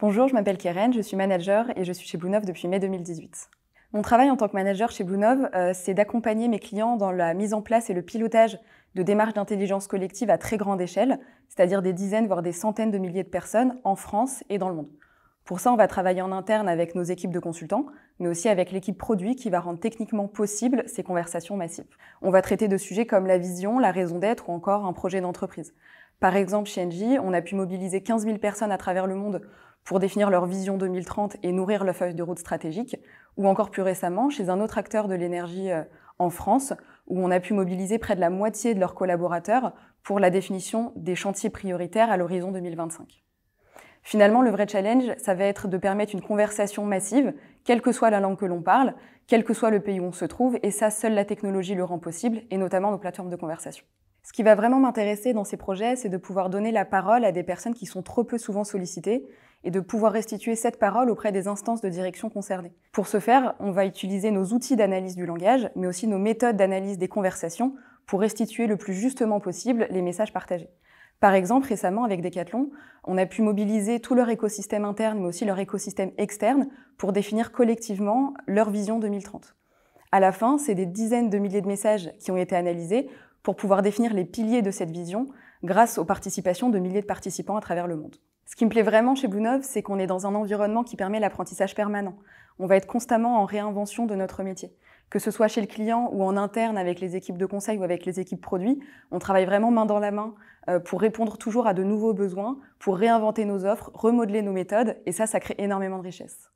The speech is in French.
Bonjour, je m'appelle Keren, je suis manager et je suis chez Bluenov depuis mai 2018. Mon travail en tant que manager chez Bluenov, euh, c'est d'accompagner mes clients dans la mise en place et le pilotage de démarches d'intelligence collective à très grande échelle, c'est-à-dire des dizaines, voire des centaines de milliers de personnes en France et dans le monde. Pour ça, on va travailler en interne avec nos équipes de consultants, mais aussi avec l'équipe produit qui va rendre techniquement possible ces conversations massives. On va traiter de sujets comme la vision, la raison d'être ou encore un projet d'entreprise. Par exemple, chez Engie, on a pu mobiliser 15 000 personnes à travers le monde pour définir leur vision 2030 et nourrir leur feuille de route stratégique, ou encore plus récemment chez un autre acteur de l'énergie euh, en France, où on a pu mobiliser près de la moitié de leurs collaborateurs pour la définition des chantiers prioritaires à l'horizon 2025. Finalement, le vrai challenge, ça va être de permettre une conversation massive, quelle que soit la langue que l'on parle, quel que soit le pays où on se trouve, et ça, seule la technologie le rend possible, et notamment nos plateformes de conversation. Ce qui va vraiment m'intéresser dans ces projets, c'est de pouvoir donner la parole à des personnes qui sont trop peu souvent sollicitées, et de pouvoir restituer cette parole auprès des instances de direction concernées. Pour ce faire, on va utiliser nos outils d'analyse du langage, mais aussi nos méthodes d'analyse des conversations pour restituer le plus justement possible les messages partagés. Par exemple, récemment avec Decathlon, on a pu mobiliser tout leur écosystème interne, mais aussi leur écosystème externe, pour définir collectivement leur vision 2030. À la fin, c'est des dizaines de milliers de messages qui ont été analysés pour pouvoir définir les piliers de cette vision grâce aux participations de milliers de participants à travers le monde. Ce qui me plaît vraiment chez Bluenov, c'est qu'on est dans un environnement qui permet l'apprentissage permanent. On va être constamment en réinvention de notre métier. Que ce soit chez le client ou en interne avec les équipes de conseil ou avec les équipes produits, on travaille vraiment main dans la main euh, pour répondre toujours à de nouveaux besoins, pour réinventer nos offres, remodeler nos méthodes, et ça, ça crée énormément de richesse.